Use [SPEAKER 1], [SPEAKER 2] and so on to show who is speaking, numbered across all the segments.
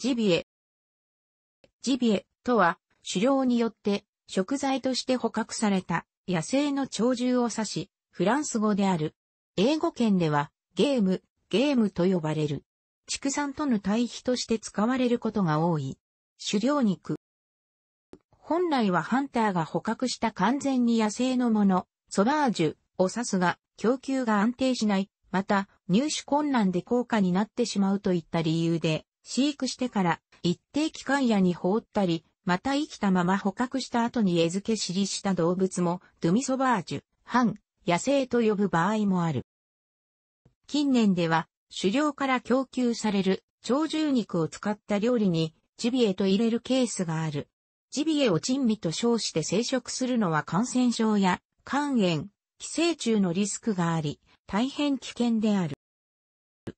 [SPEAKER 1] ジビエ。ジビエとは、狩猟によって食材として捕獲された野生の鳥獣を指し、フランス語である。英語圏では、ゲーム、ゲームと呼ばれる。畜産との対比として使われることが多い。狩猟肉。本来はハンターが捕獲した完全に野生のもの、ソラージュを指すが、供給が安定しない、また入手困難で高価になってしまうといった理由で、飼育してから一定期間やに放ったり、また生きたまま捕獲した後に餌付け知りした動物も、ドゥミソバージュ、半、野生と呼ぶ場合もある。近年では、狩猟から供給される鳥獣肉を使った料理に、ジビエと入れるケースがある。ジビエを珍味と称して生殖するのは感染症や肝炎、寄生虫のリスクがあり、大変危険である。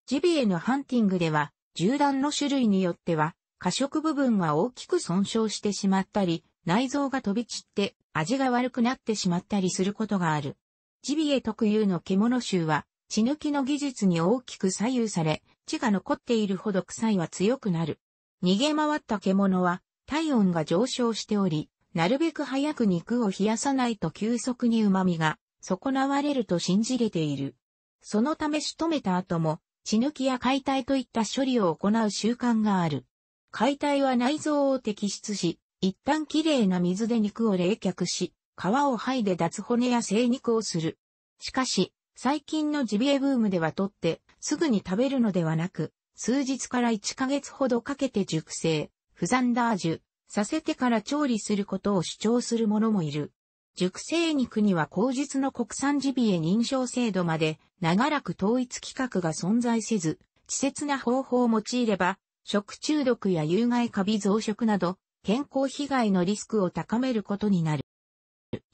[SPEAKER 1] ジビエのハンティングでは、銃弾の種類によっては、過食部分は大きく損傷してしまったり、内臓が飛び散って味が悪くなってしまったりすることがある。ジビエ特有の獣臭は、血抜きの技術に大きく左右され、血が残っているほど臭いは強くなる。逃げ回った獣は、体温が上昇しており、なるべく早く肉を冷やさないと急速に旨味が損なわれると信じれている。そのため仕留めた後も血抜きや解体といった処理を行う習慣がある。解体は内臓を摘出し、一旦きれいな水で肉を冷却し、皮を剥いで脱骨や生肉をする。しかし、最近のジビエブームでは取って、すぐに食べるのではなく、数日から1ヶ月ほどかけて熟成、フザンダージュ、させてから調理することを主張する者もいる。熟成肉には口実の国産ジビエ認証制度まで長らく統一規格が存在せず、稚拙な方法を用いれば、食中毒や有害カビ増殖など、健康被害のリスクを高めることになる。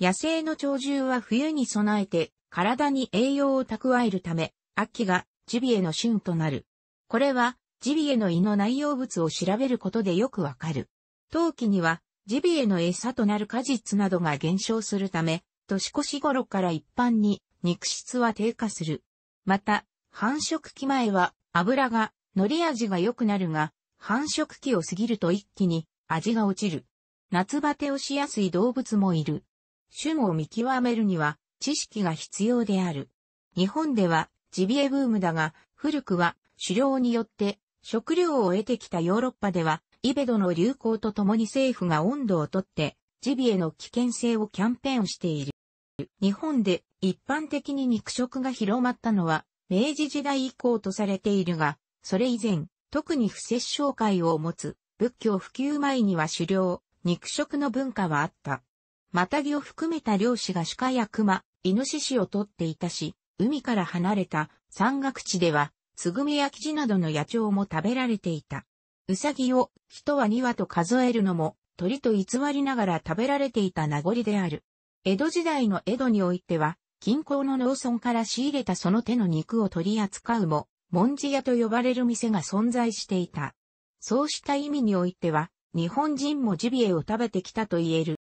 [SPEAKER 1] 野生の鳥獣は冬に備えて体に栄養を蓄えるため、秋がジビエの旬となる。これはジビエの胃の内容物を調べることでよくわかる。陶器にはジビエの餌となる果実などが減少するため、年越し頃から一般に肉質は低下する。また、繁殖期前は油が、海苔味が良くなるが、繁殖期を過ぎると一気に味が落ちる。夏バテをしやすい動物もいる。種を見極めるには知識が必要である。日本ではジビエブームだが、古くは狩猟によって食料を得てきたヨーロッパではイベドの流行とともに政府が温度をとって、ジビエの危険性をキャンペーンしている。日本で一般的に肉食が広まったのは、明治時代以降とされているが、それ以前、特に不摂生会を持つ、仏教普及前には狩猟、肉食の文化はあった。マタギを含めた漁師が鹿や熊、イノシシを取っていたし、海から離れた山岳地では、つぐみやキジなどの野鳥も食べられていた。うさぎを一羽二羽と数えるのも鳥と偽りながら食べられていた名残である。江戸時代の江戸においては、近郊の農村から仕入れたその手の肉を取り扱うも、文字屋と呼ばれる店が存在していた。そうした意味においては、日本人もジビエを食べてきたと言える。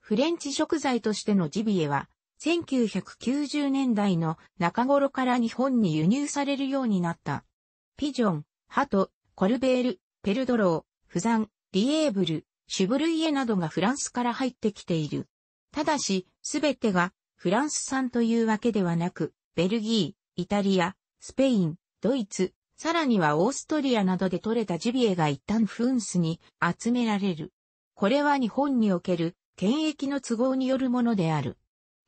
[SPEAKER 1] フレンチ食材としてのジビエは、1990年代の中頃から日本に輸入されるようになった。ピジョン、ハト、コルベール、ペルドロー、フザン、リエーブル、シュブルイエなどがフランスから入ってきている。ただし、すべてがフランス産というわけではなく、ベルギー、イタリア、スペイン、ドイツ、さらにはオーストリアなどで採れたジビエが一旦フンスに集められる。これは日本における権益の都合によるものである。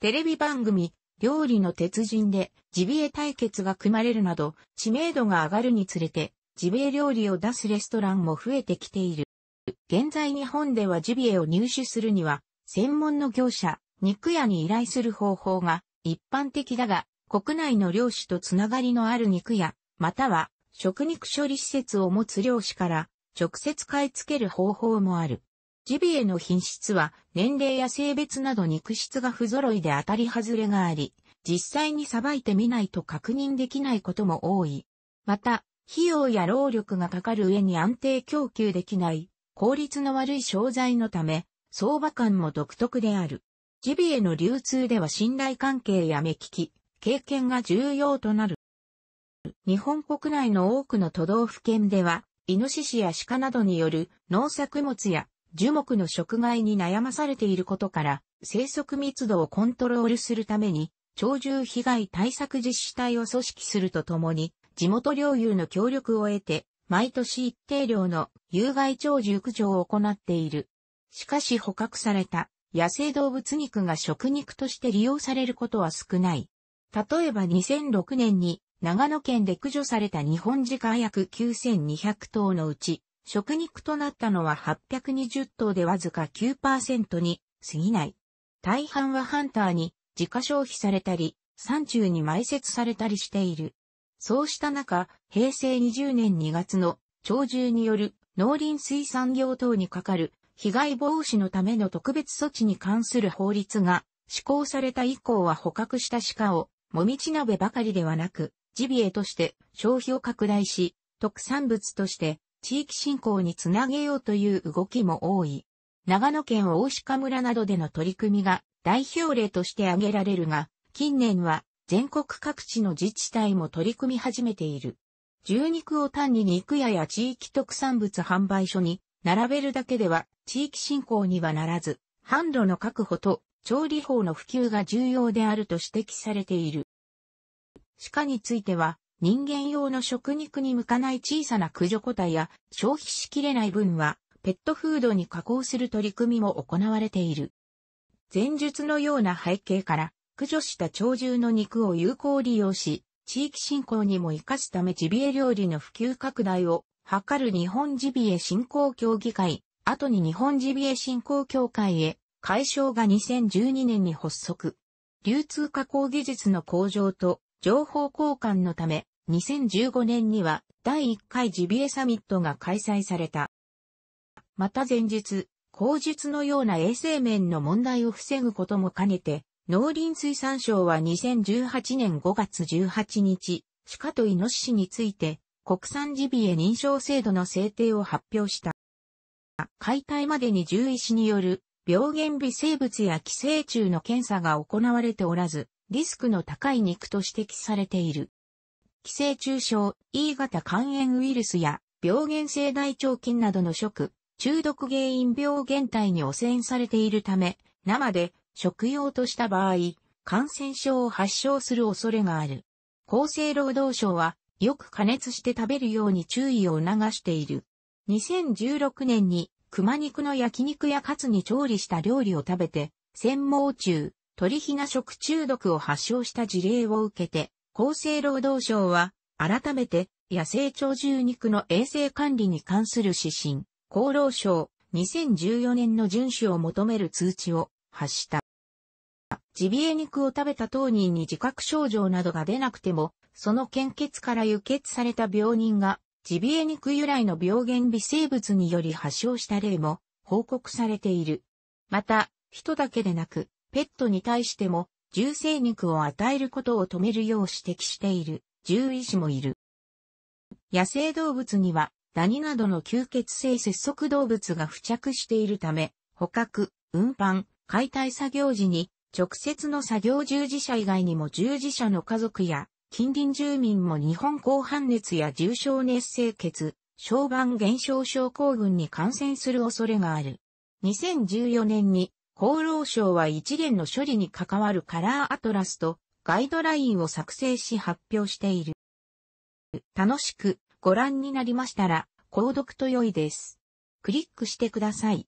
[SPEAKER 1] テレビ番組、料理の鉄人でジビエ対決が組まれるなど知名度が上がるにつれてジビエ料理を出すレストランも増えてきている。現在日本ではジビエを入手するには、専門の業者、肉屋に依頼する方法が一般的だが、国内の漁師とつながりのある肉屋、または食肉処理施設を持つ漁師から直接買い付ける方法もある。ジビエの品質は年齢や性別など肉質が不揃いで当たり外れがあり、実際にさばいてみないと確認できないことも多い。また、費用や労力がかかる上に安定供給できない、効率の悪い商材のため、相場感も独特である。ジビエの流通では信頼関係や目利き、経験が重要となる。日本国内の多くの都道府県では、イノシシや鹿などによる農作物や樹木の食害に悩まされていることから、生息密度をコントロールするために、鳥獣被害対策実施体を組織するとともに、地元領有の協力を得て、毎年一定量の有害鳥獣駆除を行っている。しかし捕獲された野生動物肉が食肉として利用されることは少ない。例えば2006年に長野県で駆除された日本時間約9200頭のうち、食肉となったのは820頭でわずか9%に過ぎない。大半はハンターに自家消費されたり、山中に埋設されたりしている。そうした中、平成20年2月の鳥獣による農林水産業等にかかる被害防止のための特別措置に関する法律が施行された以降は捕獲した鹿を、もみち鍋ばかりではなく、ジビエとして消費を拡大し、特産物として地域振興につなげようという動きも多い。長野県大鹿村などでの取り組みが代表例として挙げられるが、近年は全国各地の自治体も取り組み始めている。牛肉を単に肉屋や地域特産物販売所に並べるだけでは地域振興にはならず、販路の確保と調理法の普及が重要であると指摘されている。鹿については、人間用の食肉に向かない小さな駆除個体や消費しきれない分は、ペットフードに加工する取り組みも行われている。前述のような背景から、駆除した鳥獣の肉を有効利用し、地域振興にも活かすためジビエ料理の普及拡大を図る日本ジビエ振興協議会、後に日本ジビエ振興協会へ、解消が2012年に発足。流通加工技術の向上と情報交換のため、2015年には第1回ジビエサミットが開催された。また前日、口述のような衛生面の問題を防ぐことも兼ねて、農林水産省は2018年5月18日、鹿とイノシシについて国産ジビエ認証制度の制定を発表した。解体までに獣医師による病原微生物や寄生虫の検査が行われておらず、リスクの高い肉と指摘されている。寄生虫症、E 型肝炎ウイルスや病原性大腸菌などの食、中毒原因病原体に汚染されているため、生で食用とした場合、感染症を発症する恐れがある。厚生労働省は、よく加熱して食べるように注意を促している。2016年に、熊肉の焼肉やカツに調理した料理を食べて、専門中、鳥ひな食中毒を発症した事例を受けて、厚生労働省は、改めて、野生鳥獣肉の衛生管理に関する指針、厚労省2014年の遵守を求める通知を発した。ジビエ肉を食べた当人に自覚症状などが出なくても、その献血から輸血された病人が、ジビエ肉由来の病原微生物により発症した例も報告されている。また、人だけでなく、ペットに対しても、重生肉を与えることを止めるよう指摘している、獣医師もいる。野生動物には、ダニなどの吸血性節足動物が付着しているため、捕獲、運搬、解体作業時に直接の作業従事者以外にも従事者の家族や近隣住民も日本広範熱や重症熱性血、小板減少症候群に感染する恐れがある。2014年に厚労省は一連の処理に関わるカラーアトラスとガイドラインを作成し発表している。楽しくご覧になりましたら、購読と良いです。クリックしてください。